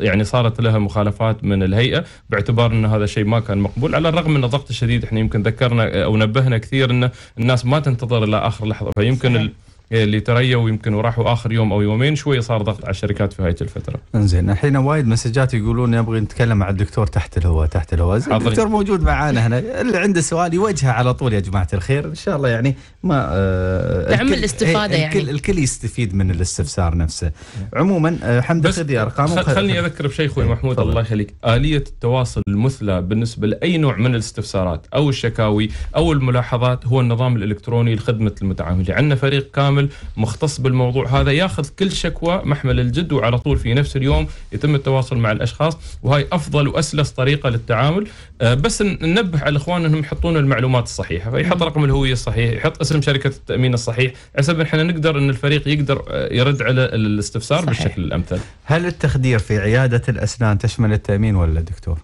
يعني صارت لها مخالفات من الهيئه باعتبار ان هذا الشيء ما كان مقبول على الرغم من الضغط الشديد احنا يمكن ذكرنا او نبهنا كثير ان الناس ما تنتظر الى اخر لحظه فيمكن اللي تريوا يمكن وراحوا اخر يوم او يومين شوي صار ضغط على الشركات في هاي الفتره. انزين الحين وايد مسجات يقولون نبغي نتكلم مع الدكتور تحت الهواء تحت الهواء الدكتور موجود معانا هنا اللي عنده سؤال يوجهه على طول يا جماعه الخير ان شاء الله يعني ما آه الاستفاده إيه، يعني الكل, الكل يستفيد من الاستفسار نفسه. عموما آه حمد خذي ارقامه خلني اذكر بشيء اخوي إيه، محمود الله يخليك اليه التواصل المثلى بالنسبه لاي نوع من الاستفسارات او الشكاوي او الملاحظات هو النظام الالكتروني لخدمه المتعاملين عندنا فريق كامل عامل مختص بالموضوع هذا ياخذ كل شكوى محمل الجد وعلى طول في نفس اليوم يتم التواصل مع الاشخاص وهي افضل واسلس طريقه للتعامل آه، بس ننبه على الاخوان انهم يحطون المعلومات الصحيحه فيحط رقم الهويه الصحيح يحط اسم شركه التامين الصحيح حسب احنا نقدر ان الفريق يقدر آه، يرد على الاستفسار صحيح. بالشكل الامثل هل التخدير في عياده الاسنان تشمل التامين ولا دكتور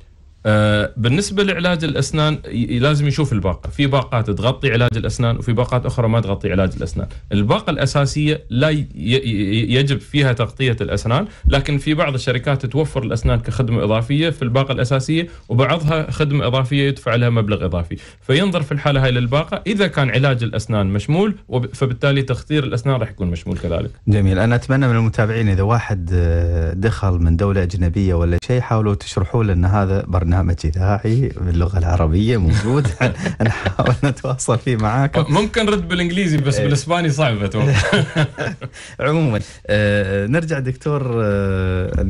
آه، بالنسبه لعلاج الاسنان لازم يشوف الباقه، في باقات تغطي علاج الاسنان وفي باقات اخرى ما تغطي علاج الاسنان، الباقه الاساسيه لا يجب فيها تغطيه الاسنان، لكن في بعض الشركات توفر الاسنان كخدمه اضافيه في الباقه الاساسيه وبعضها خدمه اضافيه يدفع لها مبلغ اضافي، فينظر في الحاله هاي للباقه اذا كان علاج الاسنان مشمول فبالتالي تخطير الاسنان راح يكون مشمول كذلك. جميل، انا اتمنى من المتابعين اذا واحد آه، دخل من دوله اجنبيه ولا شيء حاولوا تشرحوا له ان هذا برنامج برنامج اذاعي باللغه العربيه موجود نحاول نتواصل فيه معاك ممكن رد بالانجليزي بس إيه. بالاسباني صعب اتوقع عموما آه، نرجع دكتور آه،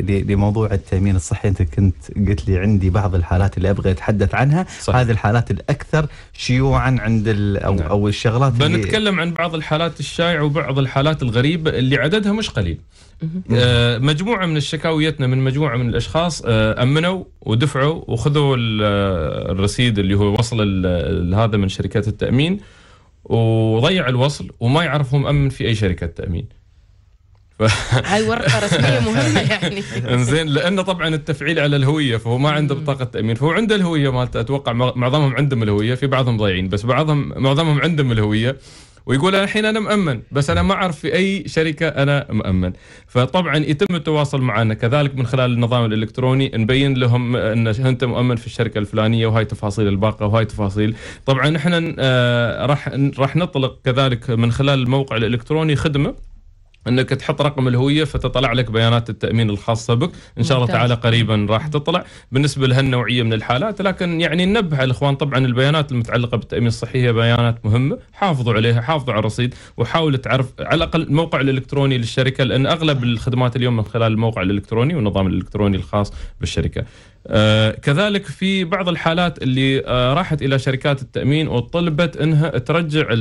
لموضوع التامين الصحي انت كنت قلت لي عندي بعض الحالات اللي ابغى اتحدث عنها صحيح. هذه الحالات الاكثر شيوعا عند او نعم. او الشغلات بنتكلم عن بعض الحالات الشائعه وبعض الحالات الغريبه اللي عددها مش قليل آه، مجموعه من الشكاويتنا من مجموعه من الاشخاص آه، امنوا ودفعوا وخذوا آه، الرصيد اللي هو وصل هذا من شركات التامين وضيع الوصل وما يعرفهم امن في اي شركه تامين ف... هاي ورقه رسميه مهمه يعني انزين لانه طبعا التفعيل على الهويه فهو ما عنده بطاقه تامين فهو عنده الهويه مالته اتوقع معظمهم عندهم الهويه في بعضهم ضايعين بس بعضهم معظمهم عندهم الهويه ويقول انا الحين انا مامن بس انا ما اعرف في اي شركه انا مامن فطبعا يتم التواصل معنا كذلك من خلال النظام الالكتروني نبين لهم ان انت مؤمن في الشركه الفلانيه وهاي تفاصيل الباقه وهاي تفاصيل طبعا احنا آه، راح راح نطلق كذلك من خلال الموقع الالكتروني خدمه انك تحط رقم الهويه فتطلع لك بيانات التامين الخاصه بك ان شاء الله تعالى قريبا راح تطلع بالنسبه لهالنوعيه من الحالات لكن يعني ننبه الاخوان طبعا البيانات المتعلقه بالتامين الصحي هي بيانات مهمه حافظوا عليها حافظوا على الرصيد وحاولوا تعرف على الاقل الموقع الالكتروني للشركه لان اغلب الخدمات اليوم من خلال الموقع الالكتروني والنظام الالكتروني الخاص بالشركه آه، كذلك في بعض الحالات اللي آه، راحت الى شركات التامين وطلبت انها ترجع آه،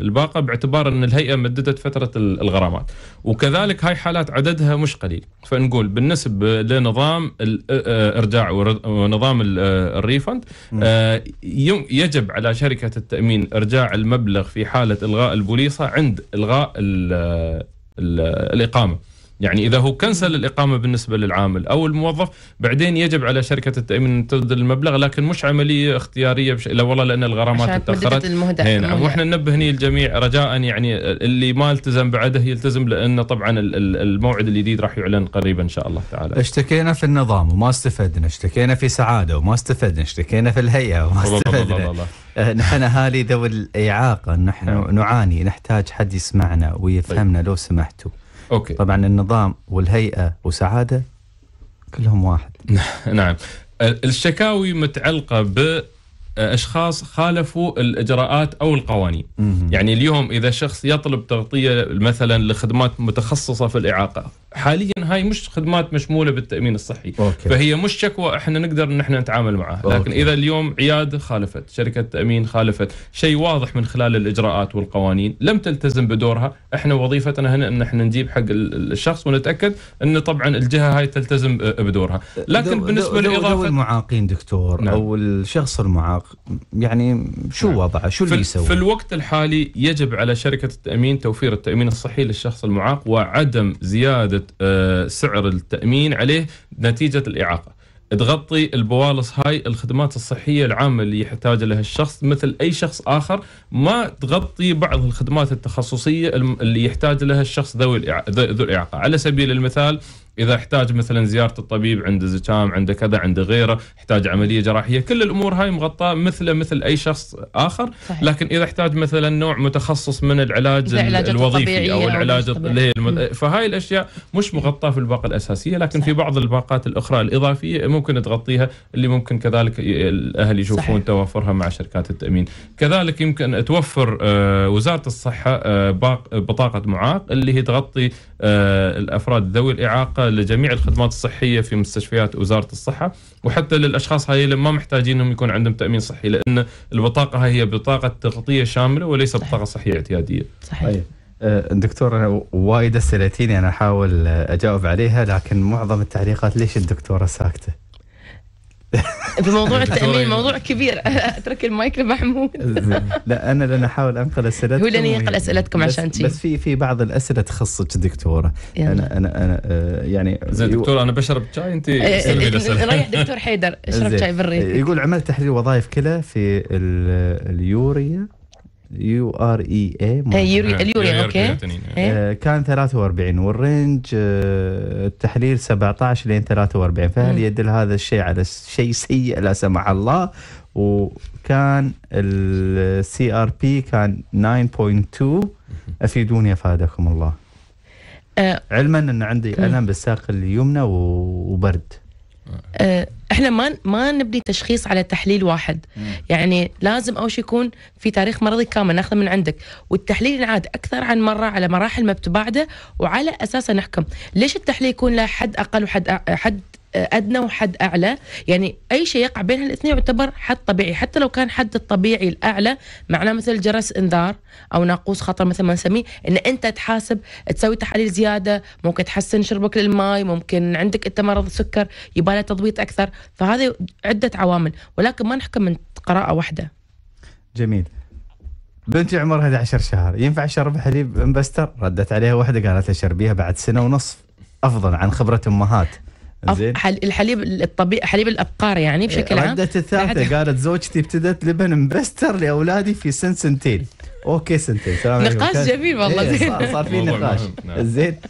الباقه باعتبار ان الهيئه مددت فتره الغرامات وكذلك هاي حالات عددها مش قليل فنقول بالنسبه لنظام الارجاع ونظام الريفند يجب على شركه التامين ارجاع المبلغ في حاله الغاء البوليصه عند الغاء الاقامه يعني اذا هو كنسل الاقامه بالنسبه للعامل او الموظف بعدين يجب على شركه التامين ان تبذل المبلغ لكن مش عمليه اختياريه بش... لا والله لان الغرامات تاخرت نعم واحنا ننبه هني الجميع رجاء يعني اللي ما التزم بعده يلتزم لانه طبعا الموعد الجديد راح يعلن قريبا ان شاء الله تعالى اشتكينا في النظام وما استفدنا اشتكينا في سعاده وما استفدنا اشتكينا في الهيئه وما استفدنا أه، نحن اهالي ذوي الاعاقه نحن نعم. نعاني نحتاج حد يسمعنا ويفهمنا لو سمحتوا أوكي. طبعا النظام والهيئة وسعادة كلهم واحد نعم الشكاوي متعلقة ب اشخاص خالفوا الاجراءات او القوانين مم. يعني اليوم اذا شخص يطلب تغطيه مثلا لخدمات متخصصه في الاعاقه حاليا هاي مش خدمات مشموله بالتامين الصحي أوكي. فهي مش شكوى احنا نقدر ان احنا نتعامل معها لكن أوكي. اذا اليوم عياده خالفت شركه تامين خالفت شيء واضح من خلال الاجراءات والقوانين لم تلتزم بدورها احنا وظيفتنا هنا ان احنا نجيب حق الشخص ونتاكد ان طبعا الجهه هاي تلتزم بدورها لكن دو بالنسبه دو لاضافه دو المعاقين دكتور نعم. او الشخص المعاق يعني شو نعم. وضعه شو اللي يسوي في الوقت الحالي يجب على شركه التامين توفير التامين الصحي للشخص المعاق وعدم زياده آه، سعر التامين عليه نتيجه الاعاقه. تغطي البوالص هاي الخدمات الصحية العامة اللي يحتاج لها الشخص مثل أي شخص آخر ما تغطي بعض الخدمات التخصصية اللي يحتاج لها الشخص ذوي ذو الإعاقة على سبيل المثال اذا احتاج مثلا زياره الطبيب عنده زكام عنده كذا عنده غيره احتاج عمليه جراحيه كل الامور هاي مغطاه مثله مثل اي شخص اخر صحيح. لكن اذا احتاج مثلا نوع متخصص من العلاج الوظيفي او العلاج اللي المت... فهاي الاشياء مش مغطاه في الباقه الاساسيه لكن صحيح. في بعض الباقات الاخرى الاضافيه ممكن تغطيها اللي ممكن كذلك الاهل يشوفون صحيح. توافرها مع شركات التامين كذلك يمكن توفر آه، وزاره الصحه آه، بطاقه معاق اللي هي تغطي آه، الافراد ذوي الاعاقه لجميع الخدمات الصحيه في مستشفيات وزاره الصحه وحتى للاشخاص هاي اللي ما محتاجين انهم يكون عندهم تامين صحي لان البطاقه هاي هي بطاقه تغطيه شامله وليس بطاقه صحيه اعتياديه. صحيح. طيب. أيه. دكتور انا وايد اسئلتيني انا احاول اجاوب عليها لكن معظم التعليقات ليش الدكتوره ساكته؟ بموضوع التامين موضوع كبير اترك المايك لمحمود لا انا لن احاول انقل اسئلتكم هو لن ينقل اسئلتكم عشان تي بس في في بعض الاسئله تخصك دكتوره انا انا انا آه، يعني زين دكتور انا بشرب شاي انت إيه، إيه، إيه، ريح دكتور حيدر اشرب شاي بالريف يقول عملت تحليل وظائف كلى في اليوريا E إيه، يو ار اي اي اليوريا اوكي إيه. آه، كان 43 والرينج آه، التحليل 17 لين 43 فهل يدل هذا الشيء على شيء سيء لا سمح الله وكان السي ار بي كان 9.2 افيدوني افادكم الله آه. علما ان عندي الم بالساق اليمنى وبرد آه، احنا ما ما نبني تشخيص على تحليل واحد مم. يعني لازم اول شيء يكون في تاريخ مرضي كامل ناخذه من عندك والتحليل ينعاد اكثر عن مره على مراحل ما بعده وعلى اساسه نحكم ليش التحليل يكون له حد اقل وحد حد ادنى وحد اعلى يعني اي شيء يقع بين الاثنين يعتبر حد طبيعي حتى لو كان حد الطبيعي الاعلى معناه مثل جرس انذار او ناقوس خطر مثل ما نسميه ان انت تحاسب تسوي تحاليل زياده ممكن تحسن شربك للماء ممكن عندك انت مرض سكر يباله تضبيط اكثر فهذه عده عوامل ولكن ما نحكم من قراءه واحده جميل بنتي عمرها 11 شهر ينفع شرب حليب امبستر ردت عليها واحده قالت لها شربيها بعد سنه ونصف افضل عن خبره امهات زين الحليب الطبيعي حليب الابقار يعني بشكل عام ردت الثالثه قالت زوجتي ابتدت لبن مبستر لاولادي في سن سنتين اوكي سنتين سلام نقاش جميل والله زين إيه، صار, صار في نقاش نعم. زين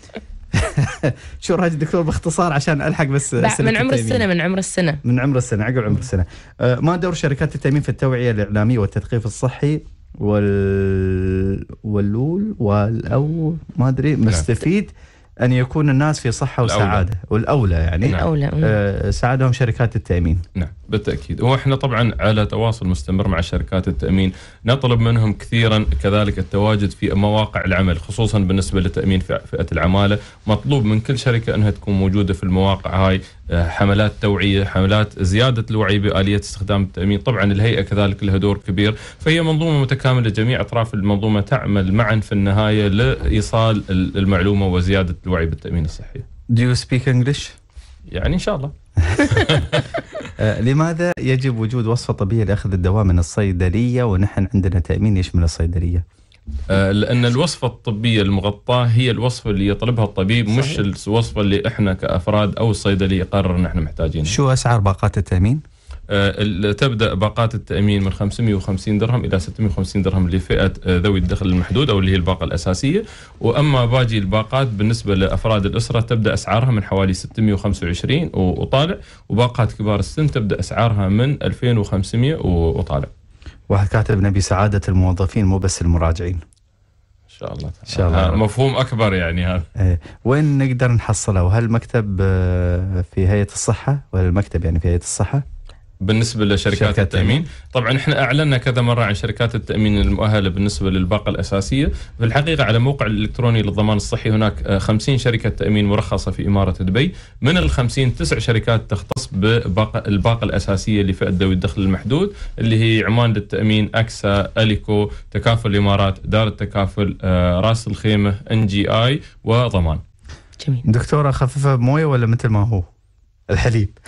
شو رايك دكتور باختصار عشان الحق بس من عمر السنه من عمر السنه من عمر السنه عقب عمر السنه أه، ما دور شركات التامين في التوعيه الاعلاميه والتثقيف الصحي وال واللول والاول ما ادري نعم. مستفيد لا. ان يكون الناس في صحه وسعاده الأولى. والاولى يعني نعم. الأولى. أمم. آه سعادهم شركات التامين نعم بالتاكيد واحنا طبعا على تواصل مستمر مع شركات التامين نطلب منهم كثيرا كذلك التواجد في مواقع العمل خصوصا بالنسبه لتامين فئه العماله مطلوب من كل شركه انها تكون موجوده في المواقع هاي آه، حملات توعيه حملات زياده الوعي باليه استخدام التامين طبعا الهيئه كذلك لها دور كبير فهي منظومه متكامله جميع اطراف المنظومه تعمل معا في النهايه لايصال المعلومه وزياده الوعي بالتامين الصحي Do you speak English? يعني ان شاء الله آه، لماذا يجب وجود وصفة طبية لأخذ الدواء من الصيدلية ونحن عندنا تأمين يشمل الصيدلية آه، لأن الوصفة الطبية المغطاة هي الوصفة اللي يطلبها الطبيب صحيح. مش الوصفة اللي إحنا كأفراد أو الصيدلية قررنا إحنا محتاجينها شو أسعار باقات التأمين؟ آه، تبدا باقات التامين من 550 درهم الى 650 درهم لفئه آه، ذوي الدخل المحدود او اللي هي الباقه الاساسيه واما باقي الباقات بالنسبه لافراد الاسره تبدا اسعارها من حوالي 625 وطالع وباقات كبار السن تبدا اسعارها من 2500 وطالع. واحد كاتب نبي سعاده الموظفين مو بس المراجعين. ان شاء الله ان شاء الله آه، مفهوم اكبر يعني هذا إيه. وين نقدر نحصله وهل المكتب في هيئه الصحه ولا المكتب يعني في هيئه الصحه؟ بالنسبه لشركات التامين التامين طبعا احنا اعلنا كذا مره عن شركات التامين المؤهله بالنسبه للباقه الاساسيه في الحقيقه على موقع الالكتروني للضمان الصحي هناك 50 آه، شركه تامين مرخصه في اماره دبي من ال 50 تسع شركات تختص بالباقه الباقه الاساسيه لفئه ذوي الدخل المحدود اللي هي عمان للتامين اكسا اليكو تكافل الامارات دار التكافل آه، راس الخيمه ان جي اي وضمان جميل دكتوره خففه بمويه ولا مثل ما هو الحليب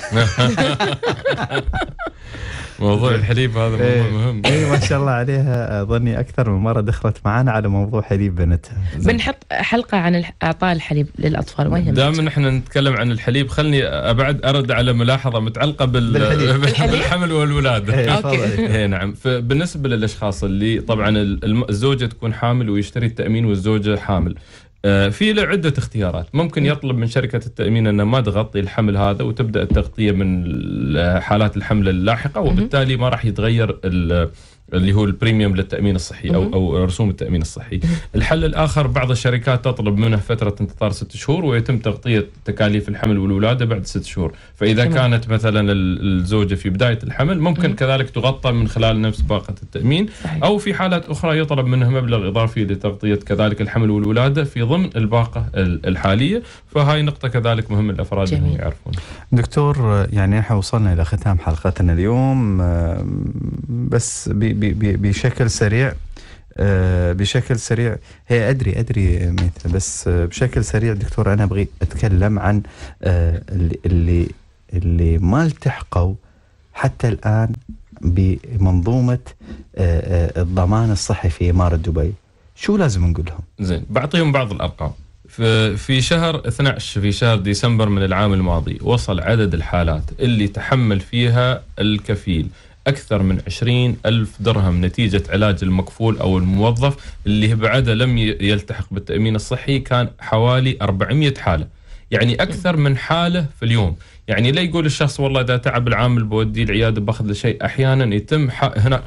موضوع الحليب هذا موضوع مهم اي إيه، ما شاء الله عليها اظني اكثر من مره دخلت معنا على موضوع حليب بنتها بنحط حلقه عن اعطاء الحليب للاطفال ما دام نحن نتكلم عن الحليب خلني بعد ارد على ملاحظه متعلقه بال... بالحليب. بالحمل والولاده إيه، اوكي اي نعم فبالنسبه للاشخاص اللي طبعا الزوجه تكون حامل ويشتري التامين والزوجه حامل آه، في له عدة اختيارات ممكن يطلب من شركة التأمين أنه ما تغطي الحمل هذا وتبدأ التغطية من حالات الحمل اللاحقة وبالتالي ما راح يتغير اللي هو البريميوم للتامين الصحي او او رسوم التامين الصحي. الحل الاخر بعض الشركات تطلب منه فتره انتظار ست شهور ويتم تغطيه تكاليف الحمل والولاده بعد ست شهور، فاذا تمام. كانت مثلا الزوجه في بدايه الحمل ممكن مم. كذلك تغطى من خلال نفس باقه التامين صحيح. او في حالات اخرى يطلب منه مبلغ اضافي لتغطيه كذلك الحمل والولاده في ضمن الباقه الحاليه، فهاي نقطه كذلك مهم الافراد انهم يعرفون. دكتور يعني احنا وصلنا الى ختام حلقتنا اليوم بس بي بشكل سريع آه، بشكل سريع هي ادري ادري بس بشكل سريع دكتور انا ابغي اتكلم عن آه، اللي اللي ما التحقوا حتى الان بمنظومه آه، الضمان الصحي في اماره دبي شو لازم نقول لهم زين بعطيهم بعض الارقام في شهر 12 في شهر ديسمبر من العام الماضي وصل عدد الحالات اللي تحمل فيها الكفيل أكثر من 20 ألف درهم نتيجة علاج المكفول أو الموظف اللي بعده لم يلتحق بالتأمين الصحي كان حوالي 400 حالة يعني أكثر من حالة في اليوم يعني لا يقول الشخص والله إذا تعب العامل بوديه العيادة باخذ له شيء أحيانا يتم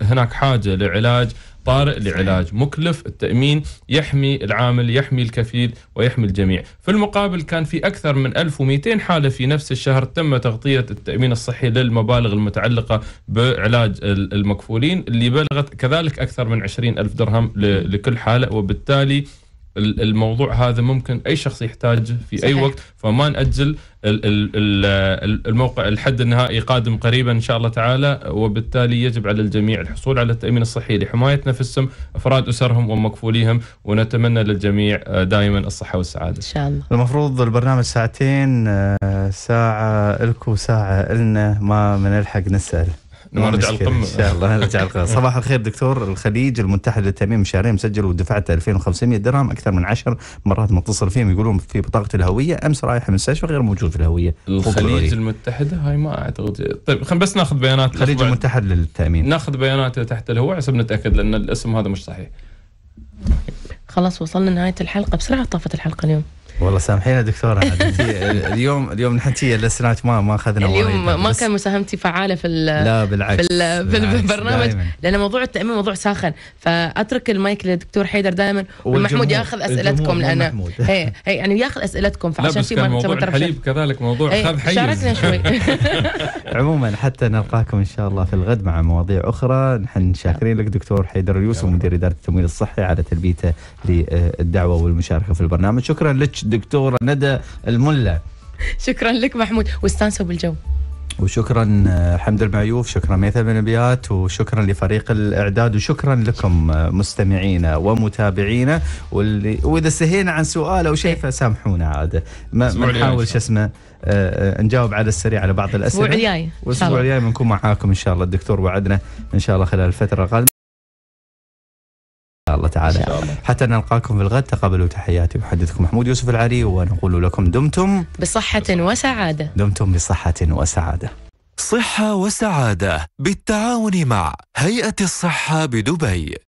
هناك حاجة لعلاج طارئ لعلاج مكلف التأمين يحمي العامل يحمي الكفيل ويحمي الجميع في المقابل كان في أكثر من 1200 حالة في نفس الشهر تم تغطية التأمين الصحي للمبالغ المتعلقة بعلاج المكفولين اللي بلغت كذلك أكثر من 20 ألف درهم لكل حالة وبالتالي الموضوع هذا ممكن اي شخص يحتاجه في صحيح. اي وقت فما ناجل الموقع الحد النهائي قادم قريبا ان شاء الله تعالى وبالتالي يجب على الجميع الحصول على التامين الصحي لحمايه نفسهم افراد اسرهم ومكفوليهم ونتمنى للجميع آه، دائما الصحه والسعاده. ان شاء الله. المفروض البرنامج ساعتين آه، ساعه لكم ساعه لنا ما بنلحق نسال. نرجع القمه ان شاء الله نرجع القمه صباح الخير دكتور الخليج المتحد للتامين شهرين مسجل ودفعت 2500 درهم اكثر من 10 مرات متصل فيهم يقولون في بطاقه الهويه امس رايح المستشفى غير موجود في الهويه الخليج المتحده هاي ما اعتقد طيب خلينا بس ناخذ بيانات الخليج المتحد للتامين ناخذ بياناته تحت الهواء حسب نتاكد لان الاسم هذا مش صحيح خلاص وصلنا نهايه الحلقه بسرعه طافت الحلقه اليوم والله سامحينا دكتوره اليوم اليوم نحن لسنات ما ما اخذنا اليوم ما كان مساهمتي فعاله في لا بالعكس في البرنامج لان موضوع التامين موضوع ساخن فاترك المايك للدكتور حيدر دائما ومحمود ياخذ اسئلتكم لان هي يعني ياخذ اسئلتكم فعشان شيء ما موضوع الحليب كذلك موضوع خذ حيز شاركنا شوي عموما حتى نلقاكم ان شاء الله في الغد مع مواضيع اخرى نحن شاكرين لك دكتور حيدر اليوسف مدير اداره التمويل الصحي على تلبيته للدعوه والمشاركه في البرنامج شكرا لك الدكتورة ندى الملا شكرا لك محمود واستانسوا بالجو وشكرا آه، حمد المعيوف شكرا ميثم بن بيات وشكرا لفريق الاعداد وشكرا لكم آه، مستمعينا ومتابعينا واللي واذا سهينا عن سؤال او شيء فسامحونا عاد ما نحاول شو اسمه آه،, آه نجاوب على السريع على بعض الاسئله الاسبوع الجاي الاسبوع الجاي بنكون معاكم ان شاء الله الدكتور وعدنا ان شاء الله خلال الفتره القادمه الله تعالى شاء الله. حتى نلقاكم في الغد تقبلوا تحياتي محدثكم محمود يوسف العري ونقول لكم دمتم بصحة وسعادة دمتم بصحة وسعادة صحة وسعادة بالتعاون مع هيئة الصحة بدبي